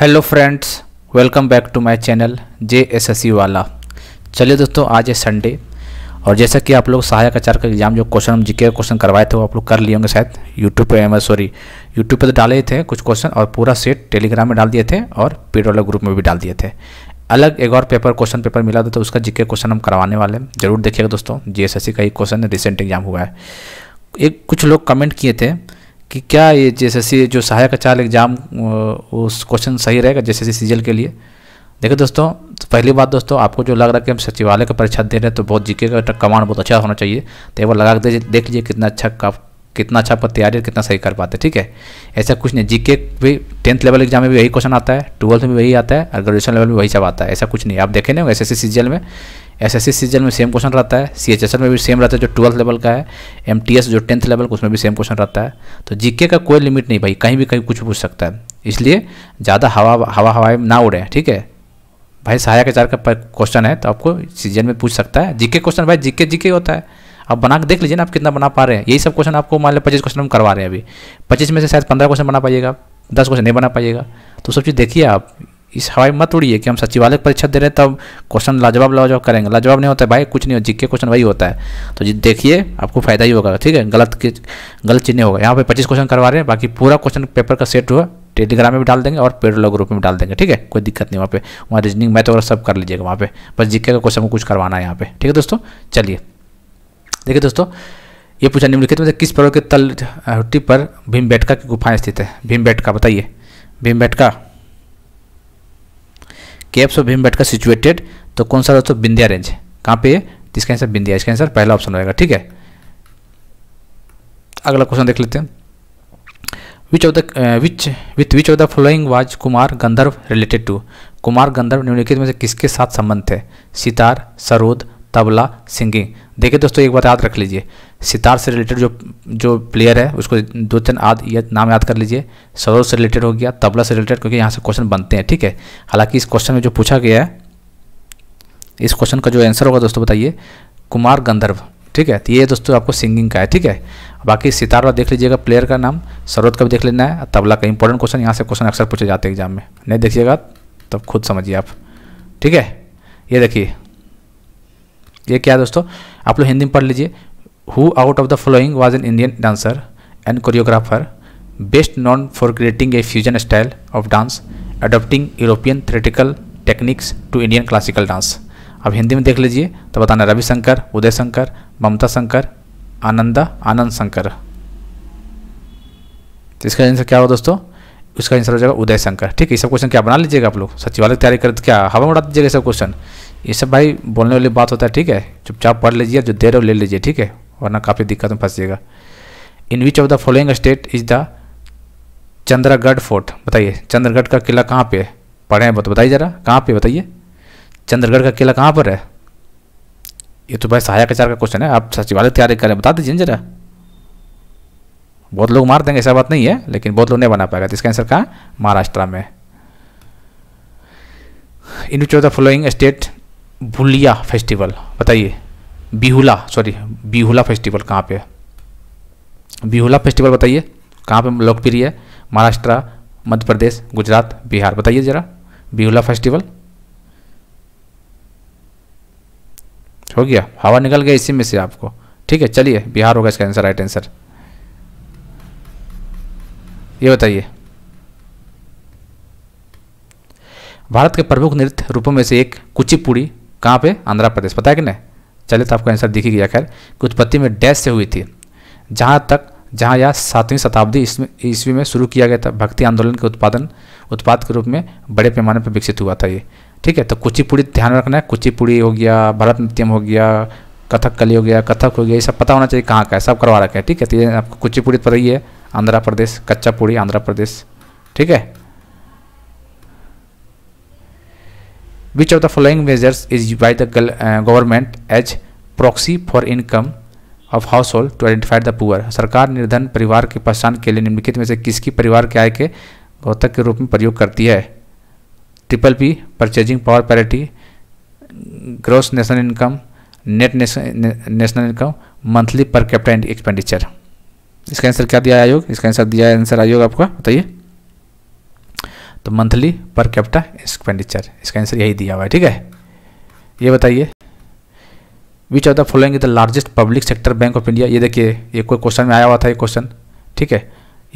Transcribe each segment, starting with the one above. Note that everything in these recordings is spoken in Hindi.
hello friends welcome back to my channel J S S C वाला चलिए दोस्तों आज है संडे और जैसा कि आप लोग सहायक आचार का एग्जाम जो क्वेश्चन हम जीके क्वेश्चन करवाए थे वो आप लोग कर लिए होंगे शायद यूट्यूब पे सॉरी यूट्यूब पे तो डाले थे कुछ क्वेश्चन और पूरा सेट टेलीग्राम में डाल दिए थे और पेड वाला ग्रुप में भी डाल दिए थे अलग एक और पेपर क्वेश्चन पेपर मिला था तो उसका जीके क्वेश्चन हम करवाने वाले हैं जरूर देखिएगा दोस्तों जे का ही क्वेश्चन रिसेंट एग्जाम हुआ है एक कुछ लोग कमेंट किए थे कि क्या ये जैसे जो सहायक चाल एग्ज़ाम उस क्वेश्चन सही रहेगा जैसे सीजल के लिए देखिए दोस्तों तो पहली बात दोस्तों आपको जो लग रहा है कि हम सचिवालय का परीक्षा दे रहे हैं तो बहुत जीके का तो कमांड बहुत अच्छा होना चाहिए तो एक बार लगा के देख लीजिए कितना अच्छा का कितना अच्छा आपका तैयारी कितना सही कर पाते ठीक है ऐसा कुछ नहीं जीके भी टेंथ लेवल एग्जाम में भी यही क्वेश्चन आता है ट्वेल्थ में भी वही आता है और ग्रेजुएशन लेवल में वही सब आता है ऐसा कुछ नहीं आप देखें ना एस एस में एस एस सीजन में सेम क्वेश्चन रहता है सी एच एस एल में भी सेम रहता है जो ट्वेल्थ लेवल का है एम टी एस जो टेंथ लेवल का उसमें भी सेम क्वेश्चन रहता है तो जीके का कोई लिमिट नहीं भाई कहीं भी कहीं कुछ पूछ सकता है इसलिए ज़्यादा हवा हवा हवाई ना उड़े ठीक है भाई सहायक आचार का क्वेश्चन है तो आपको सीजन में पूछ सकता है जीके क्वेश्चन भाई जीके जीके होता है आप बना के देख लीजिए ना आप कितना बना पा रहे हैं यही सब क्वेश्चन आपको मान लो पच्चीस क्वेश्चन हम करवा रहे हैं अभी पच्चीस में से शायद पंद्रह क्वेश्चन बना पाइएगा दस क्वेश्चन नहीं बना पाइएगा तो सब चीज़ देखिए आप इस हवाई मत उड़िए कि हम सचिवालय परीक्षा दे रहे तब क्वेश्चन लाजवाब लाजवाब करेंगे लाजवाब नहीं होता है भाई कुछ नहीं हो जिक्के क्वेश्चन वही होता है तो जी देखिए आपको फायदा ही होगा ठीक है गलत के गलत चीज़ नहीं होगा यहाँ पे पच्चीस क्वेश्चन करवा रहे हैं बाकी पूरा क्वेश्चन पेपर का सेट हुआ टेलीग्राम में भी डाल देंगे और पेडोलो ग्रुप में डाल देंगे ठीक है कोई दिक्कत नहीं वहाँ पे वहाँ रीजनिंग मैथ वगैरह सब कर लीजिएगा वहाँ पे बस जिक्के का क्वेश्चन कुछ करवाना है यहाँ पे ठीक है दोस्तों चलिए देखिए दोस्तों ये पूछा निम्नलिखित में किस पर्व के तल पर बैठका की गुफाएं स्थित है बैठका बताइए बैठका caves of Bhim Bhimbetka situated तो कौन सा दोस्तों बिंदिया रेंज है कहाँ पे है इसका आंसर बिंदिया इसका आंसर पहला ऑप्शन रहेगा ठीक है अगला क्वेश्चन देख लेते हैं which of the which with which of the following was Kumar Gandharva related to Kumar गंधर्व निम्नलिखित में से किसके साथ संबंध थे सितार सरोद तबला सिंगिंग देखिए दोस्तों एक बात याद रख लीजिए सितार से रिलेटेड जो जो प्लेयर है उसको दो तीन आद या नाम याद कर लीजिए सरोज से रिलेटेड हो गया तबला से रिलेटेड क्योंकि यहाँ से क्वेश्चन बनते हैं ठीक है हालांकि इस क्वेश्चन में जो पूछा गया है इस क्वेश्चन का जो आंसर होगा दोस्तों बताइए कुमार गंधर्व ठीक है तो ये दोस्तों आपको सिंगिंग का है ठीक है बाकी सितार वाला देख लीजिएगा प्लेयर का नाम सरोज का भी देख लेना है तबला का इंपॉर्टेंट क्वेश्चन यहाँ से क्वेश्चन अक्सर पूछे जाते हैं एग्जाम में नहीं देखिएगा तब खुद समझिए आप ठीक है ये देखिए ये क्या है दोस्तों आप लोग हिंदी में पढ़ लीजिए who out of the following was an Indian dancer and choreographer best known for creating a fusion style of dance adopting European theatrical techniques to Indian classical dance अब हिंदी में देख लीजिए तो बताना रविशंकर उदय शंकर ममता शंकर आनंदा आनंद शंकर तो इसका आंसर क्या होगा दोस्तों इसका आंसर हो जाएगा उदय शंकर ठीक है सब क्वेश्चन क्या बना लीजिएगा आप लोग सचिवालय तैयारी कर क्या हवा में उड़ा दीजिएगा सब क्वेश्चन ये सब भाई बोलने वाली बात होता है ठीक है चुपचाप पढ़ लीजिए जो दे रहे हो ले लीजिए ठीक है वरना काफ़ी दिक्कत में फंसिएगा in which of the following state is the Chandragarh fort बताइए चंद्रगढ़ का किला कहाँ पे है पढ़े हैं तो बताइए ज़रा कहाँ पे बताइए चंद्रगढ़ का किला कहाँ पर है ये तो भाई सहायक आचार का क्वेश्चन है आप सचिवालय तैयारी करें बता दीजिए ना जरा बहुत लोग मार देंगे ऐसा बात नहीं है लेकिन बहुत लोग नहीं बना पाएगा तो इसका आंसर कहाँ महाराष्ट्र में in which of the following state भुलिया फेस्टिवल बताइए बिहुला सॉरी बिहुला फेस्टिवल कहाँ पे है बिहुला फेस्टिवल बताइए कहाँ पे लोकप्रिय है महाराष्ट्र मध्य प्रदेश गुजरात बिहार बताइए ज़रा बिहुला फेस्टिवल हो गया हवा निकल गया इसी में से आपको ठीक है चलिए बिहार होगा इसका आंसर राइट आंसर ये बताइए भारत के प्रमुख नृत्य रूपों में से एक कुचिपुड़ी कहाँ पे आंध्र प्रदेश पता है कि नहीं चले तो आपको आंसर दिखी गया खैर कि उत्पत्ति में डैश से हुई थी जहाँ तक जहाँ यह सातवीं शताब्दी ईस्वी में शुरू किया गया था भक्ति आंदोलन के उत्पादन उत्पाद के रूप में बड़े पैमाने पर विकसित हुआ था ये ठीक है तो कुचिपुड़ी ध्यान रखना है कुचिपुड़ी हो गया भरतनाट्यम हो गया कथकली हो गया कथक हो गया ये सब पता होना चाहिए कहाँ का है सब करवा रखा है ठीक है तो ये आपको कुचिपुड़ी पर ही है आंध्र प्रदेश कच्चापुड़ी आंध्र प्रदेश ठीक है which of the following measures is by the government as proxy for income of household to identify the poor सरकार निर्धन परिवार की पहचान के लिए निम्नलिखित में से किसकी परिवार के आय के गौतक के रूप में प्रयोग करती है triple P purchasing power parity gross national income net national income monthly per capital expenditure इसका आंसर क्या दिया आयोग इसका आंसर दिया आंसर आयोग आपका बताइए तो मंथली पर कैपिटा एक्सपेंडिचर इसका आंसर यही दिया हुआ है ठीक है ये बताइए which of the following is the largest public sector bank of India ये देखिए ये कोई क्वेश्चन में आया हुआ था ये क्वेश्चन ठीक है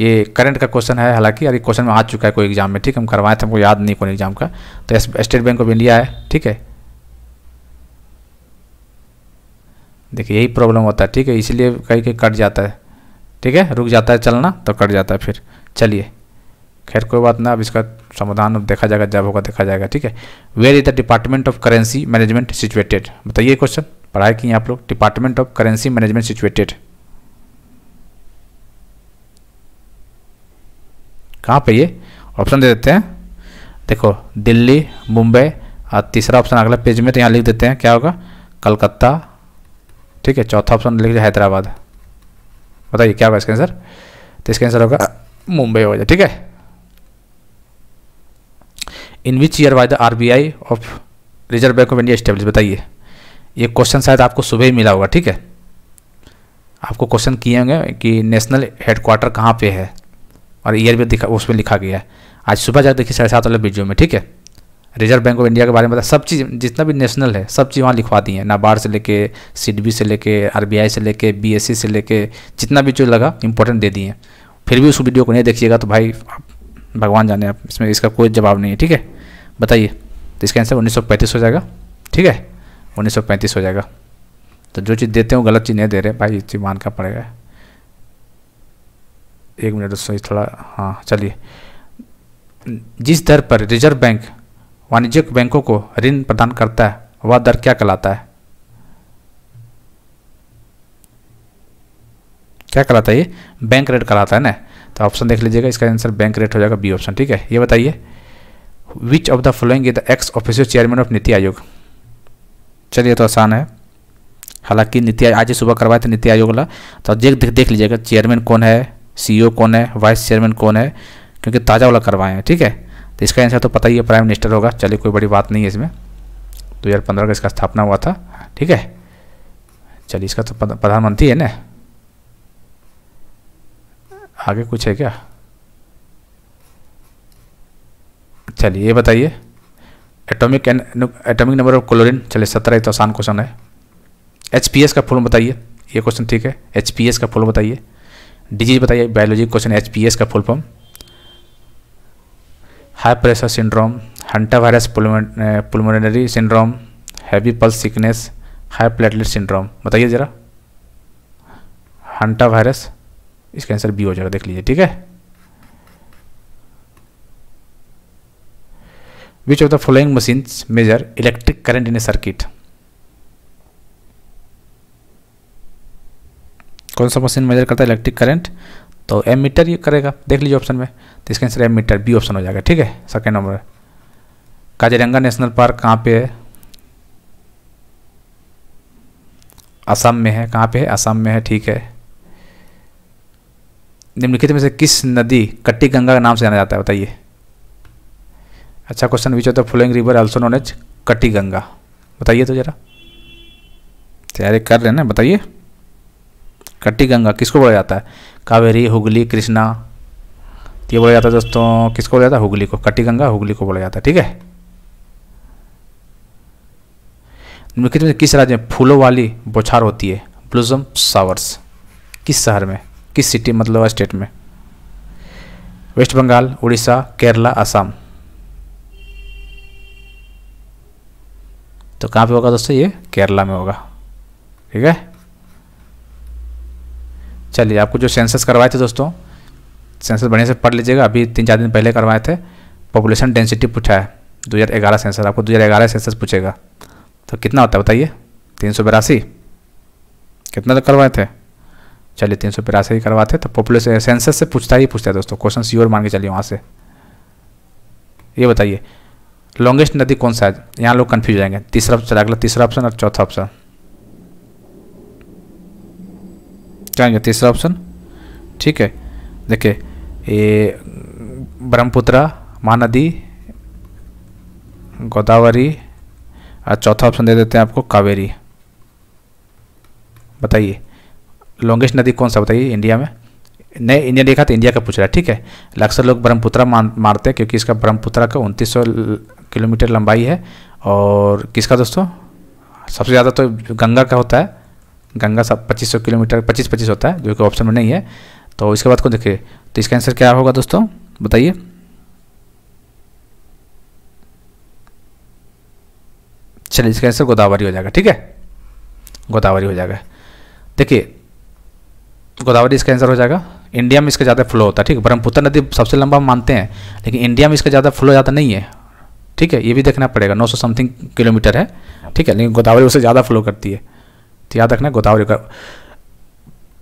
ये करंट का क्वेश्चन है हालांकि अभी क्वेश्चन में आ चुका है कोई एग्जाम में ठीक है हम करवाए थे हमको याद नहीं कोई एग्जाम का तो स्टेट बैंक ऑफ इंडिया है ठीक है देखिए यही प्रॉब्लम होता है ठीक है इसीलिए कहीं कहीं कट जाता है ठीक है रुक जाता है चलना तो कट जाता है फिर चलिए खैर कोई बात ना अब इसका समाधान अब देखा जाएगा जब होगा देखा जाएगा ठीक है where is the department of currency management situated बताइए क्वेश्चन पढ़ाई कि आप लोग department of currency management situated कहाँ पर ये ऑप्शन दे देते हैं देखो दिल्ली मुंबई और तीसरा ऑप्शन अगला पेज में तो यहाँ लिख देते हैं क्या होगा कलकत्ता ठीक है चौथा ऑप्शन लिख दिया हैदराबाद बताइए क्या होगा इसका आंसर तो इसका आंसर होगा मुंबई हो जाए ठीक है in which year why the R B I of reserve bank of India establish बताइए ये क्वेश्चन शायद आपको सुबह ही मिला होगा ठीक है आपको क्वेश्चन किए होंगे कि नेशनल हेडक्वार्टर कहाँ पे है और ईयर भी दिखा उसमें लिखा गया है आज सुबह जाकर देखिए साढ़े सात वाले वीडियो में ठीक है रिजर्व बैंक ऑफ इंडिया के बारे में बता सब चीज़ जितना भी नेशनल है सब चीज़ वहाँ लिखवा दी है नाबार्ड से लेके सी से लेके आर से लेके बी e से लेके जितना भी जो लगा इंपॉर्टेंट दे दिए फिर भी उस वीडियो को नहीं देखिएगा तो भाई आप भगवान जाने आप इसमें इसका कोई जवाब नहीं है ठीक है बताइए तो इसका आंसर 1935 हो जाएगा ठीक है 1935 हो जाएगा तो जो चीज़ देते हैं वो गलत चीज़ नहीं दे रहे भाई ये चीज़ मान का पड़ेगा एक मिनट दोस्तों थोड़ा हाँ चलिए जिस दर पर रिजर्व बैंक वाणिज्यिक बैंकों को ऋण प्रदान करता है वह दर क्या कहलाता है क्या कहलाता है ये बैंक रेट कहलाता है ना तो ऑप्शन देख लीजिएगा इसका आंसर बैंक रेट हो जाएगा बी ऑप्शन ठीक है ये बताइए which of the following is the ex official chairman of NITI Aayog चलिए तो आसान है हालांकि नीति आज ही सुबह करवाए थे नीति आयोग वाला तो देख देख, देख लीजिएगा चेयरमैन कौन है सीईओ e कौन है वाइस चेयरमैन कौन है क्योंकि ताज़ा वाला करवाए हैं ठीक है तो इसका आंसर तो पता ही है प्राइम मिनिस्टर होगा चलिए कोई बड़ी बात नहीं है इसमें दो हज़ार पंद्रह का इसका स्थापना हुआ था ठीक है चलिए इसका तो प्रधानमंत्री है ना आगे कुछ है क्या चलिए ये बताइए atomic and atomic number of chlorine चलिए सत्रह तो आसान क्वेश्चन है एच का फुल बताइए ये क्वेश्चन ठीक है एच का फुल बताइए डिजीज बताइए बायोलॉजी क्वेश्चन एच का full form high pressure syndrome hantavirus pulmonary syndrome heavy pulse sickness high platelet syndrome बताइए ज़रा हंटा वायरस इसका आंसर बी हो जाएगा देख लीजिए ठीक है which of the following machine measure electric current in a circuit कौन सा मशीन मेजर करता है इलेक्ट्रिक करंट तो एम मीटर ये करेगा देख लीजिए ऑप्शन में तो इसका answer ammeter B option हो जाएगा ठीक है second number Kaziranga national park कहाँ पे है असम में है कहाँ पे है असम में है ठीक है निम्नलिखित में से किस नदी कट्टी गंगा के नाम से जाना जाता है बताइए अच्छा question which of the following river also known as Katti Ganga बताइए तो ज़रा तैयारी कर रहे हैं ना बताइए कट्टी गंगा किसको बोला जाता है कावेरी हुगली कृष्णा ये बोला जाता है दोस्तों किसको बोला जाता है हुगली को कट्टी गंगा हुगली को बोला जाता है ठीक है निम्नलिखित में किस राज्य में फूलों वाली बौछार होती है ब्लूजम सावर्स किस शहर में किस सिटी मतलब स्टेट में वेस्ट बंगाल उड़ीसा केरला असम तो कहाँ पे होगा दोस्तों ये केरला में होगा ठीक है चलिए आपको जो सेंसस करवाए थे दोस्तों सेंसस बढ़िया से पढ़ लीजिएगा अभी तीन चार दिन पहले करवाए थे पॉपुलेशन डेंसिटी पूछा है 2011 सेंसस आपको 2011 सेंसस पूछेगा तो कितना होता है बताइए तीन सौ बिरासी कितना तक तो करवाए थे चलिए तीन सौ ही करवाते तो पॉपुलेशन सेंसस से पूछता ही पूछता है दोस्तों क्वेश्चन श्योर मान के चलिए वहाँ से ये बताइए लॉन्गेस्ट नदी कौन सा है यहाँ लोग कन्फ्यूज जाएंगे तीसरा चला अगला तीसरा ऑप्शन और चौथा ऑप्शन चाहेंगे तीसरा ऑप्शन ठीक है देखिए ये ब्रह्मपुत्रा महानदी गोदावरी और चौथा ऑप्शन दे देते हैं आपको कावेरी बताइए लॉन्गेस्ट नदी कौन सा बताइए इंडिया में नए इंडिया देखा तो इंडिया का पूछ रहा है ठीक है अक्सर लोग ब्रह्मपुत्रा मारते हैं क्योंकि इसका ब्रह्मपुत्रा का उनतीस किलोमीटर लंबाई है और किसका दोस्तों सबसे ज़्यादा तो गंगा का होता है गंगा सब पच्चीस किलोमीटर पच्चीस पच्चीस होता है जो कि ऑप्शन में नहीं है तो इसके बाद को देखिए तो इसका आंसर क्या होगा दोस्तों बताइए चलिए इसका आंसर गोदावरी हो जाएगा ठीक है गोदावरी हो जाएगा देखिए गोदावरी इसका आंसर हो जाएगा इंडिया में इसका ज़्यादा फ्लो होता है ठीक है ब्रह्मपुत्र नदी सबसे लंबा मानते हैं लेकिन इंडिया में इसका ज़्यादा फ्लो ज़्यादा नहीं है ठीक है ये भी देखना पड़ेगा नौ समथिंग किलोमीटर है ठीक है लेकिन गोदावरी उससे ज़्यादा फ्लो करती है तो याद रखना गोदावरी का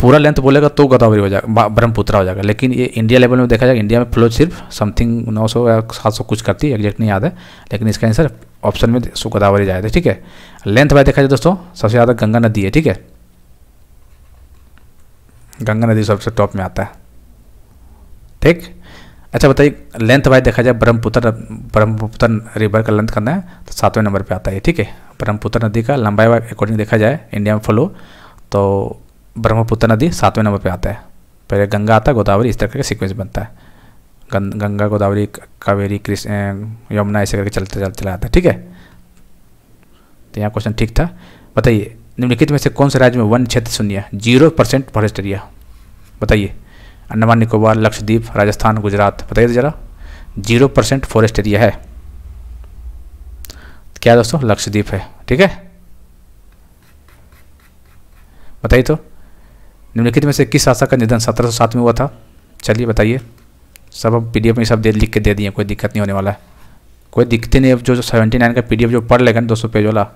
पूरा लेंथ बोलेगा तो गोदावरी हो जाएगा ब्रह्मपुत्र हो जाएगा लेकिन ये इंडिया लेवल में देखा जाएगा इंडिया में फ्लो सिर्फ समथिंग 900 या 700 कुछ करती है एग्जैक्ट नहीं याद है लेकिन इसका आंसर ऑप्शन में गोदावरी जाएगा तो, ठीक है लेंथ वाइज देखा जाए दोस्तों सबसे ज़्यादा गंगा नदी है ठीक है गंगा नदी सबसे टॉप में आता है ठीक अच्छा बताइए लेंथ वाइज देखा जाए ब्रह्मपुत्र ब्रह्मपुत्र रिवर का लेंथ करना है तो सातवें नंबर पे आता है ठीक है ब्रह्मपुत्र नदी का लंबाई वाइज अकॉर्डिंग देखा जाए इंडिया में फ्लो तो ब्रह्मपुत्र नदी सातवें नंबर पे आता है पहले गंगा आता है गोदावरी इस तरह का सीक्वेंस बनता है गंगा गोदावरी कावेरी कृष्ण यमुना ऐसे करके चलते चलते चला आता है ठीक है तो यहाँ क्वेश्चन ठीक था बताइए निम्नलिखित में से कौन से राज्य में वन क्षेत्र शून्य जीरो परसेंट फॉरेस्ट एरिया बताइए अंडमान निकोबार लक्षद्वीप राजस्थान गुजरात बताइए तो ज़रा जीरो परसेंट फॉरेस्ट एरिया है क्या दोस्तों लक्षद्वीप है ठीक है बताइए तो निम्नलिखित में से किस शासक का निधन सत्रह में हुआ था चलिए बताइए सब हम पी में सब दे लिख के दे दिए कोई दिक्कत नहीं होने वाला है कोई दिक्कत नहीं अब जो सेवेंटी नाइन का पीडीएफ जो पढ़ लेगा ना दो सौ पेज वाला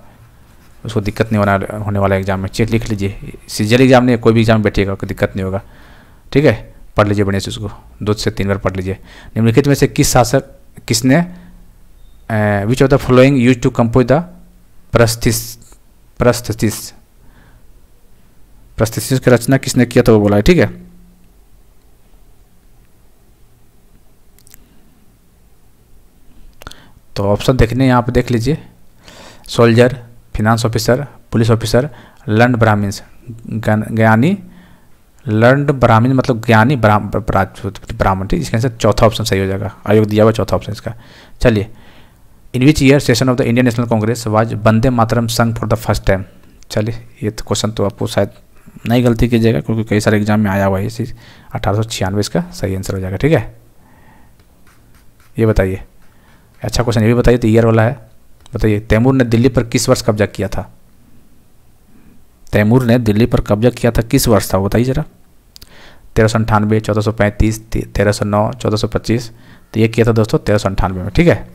उसको दिक्कत नहीं होना होने वाला एग्जाम में चेक लिख लीजिए सीजियल एग्जाम नहीं कोई भी एग्जाम बैठिएगा कोई दिक्कत नहीं होगा ठीक है पढ़ लीजिए बढ़िया से उसको दो से तीन बार पढ़ लीजिए निम्नलिखित में से किस शासक किसने which of the following use to compose the प्रस्थिस प्रस्थिस प्रस्थिस की रचना किसने किया था वो बोला है ठीक है तो ऑप्शन देखने यहाँ पर देख लीजिए soldier finance officer police officer learn ब्राह्मीस ज्ञानी लर्न ब्राह्मीन मतलब ज्ञानी ब्राह्मण ठीक इसका आंसर चौथा ऑप्शन सही हो जाएगा आयोग दिया हुआ चौथा ऑप्शन इसका चलिए in which year session of the Indian National Congress was Vande Mataram sung for the first time चलिए ये तो क्वेश्चन तो आपको शायद नहीं गलती कीजिएगा क्योंकि कई सारे एग्जाम में आया हुआ है इसी अठारह इसका सही आंसर हो जाएगा ठीक है ये बताइए अच्छा क्वेश्चन ये भी बताइए तो ईयर वाला है बताइए तैमूर ने दिल्ली पर किस वर्ष कब्जा किया था तैमूर ने दिल्ली पर कब्जा किया था किस वर्ष था बताइए ज़रा तेरह सौ अंठानवे चौदह सौ पैंतीस तेरह सौ नौ चौदह सौ पच्चीस तो ये किया था दोस्तों तेरह सौ अंठानवे में ठीक है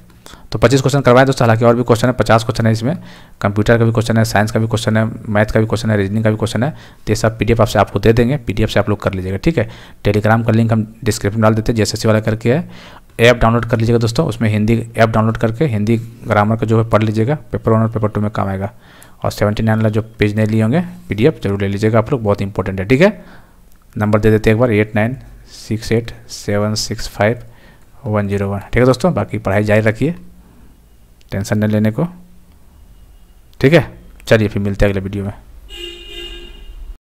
तो पच्चीस क्वेश्चन करवाए दोस्तों हालांकि और भी क्वेश्चन है पचास क्वेश्चन है इसमें कंप्यूटर का भी क्वेश्चन है साइंस का भी क्वेश्चन है मैथ का भी क्वेश्चन है रीजनिंग का भी क्वेश्चन है तो ये सब पी आपसे आपको दे देंगे पी से आप लोग कर लीजिएगा ठीक है टेलीग्राम का लिंक हम डिस्क्रिप्शन डाल देते हैं जैसे वाला करके है ऐप डाउनलोड कर लीजिएगा दोस्तों उसमें हिंदी ऐप डाउनलोड करके हिंदी ग्रामर का जो है पढ़ लीजिएगा पेपर वन और पेपर टू में काम आएगा और सेवेंटी नाइन वाला जो पेज नहीं लिए होंगे पी जरूर ले लीजिएगा आप लोग बहुत इंपॉर्टेंट है ठीक है नंबर दे देते हैं एक बार eight nine six eight seven six five one zero one ठीक है दोस्तों बाकी पढ़ाई जारी रखिए टेंशन नहीं लेने को ठीक है चलिए फिर मिलते हैं अगले वीडियो में